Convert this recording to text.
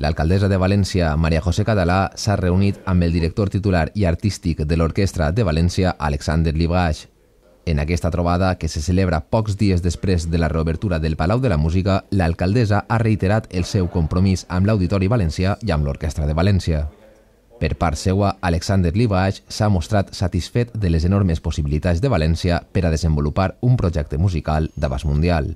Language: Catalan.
L'alcaldessa de València, Maria José Català, s'ha reunit amb el director titular i artístic de l'Orquestra de València, Alexander Libraix. En aquesta trobada, que se celebra pocs dies després de la reobertura del Palau de la Música, l'alcaldessa ha reiterat el seu compromís amb l'Auditori Valencià i amb l'Orquestra de València. Per part seua, Alexander Libaix s'ha mostrat satisfet de les enormes possibilitats de València per a desenvolupar un projecte musical d'abast mundial.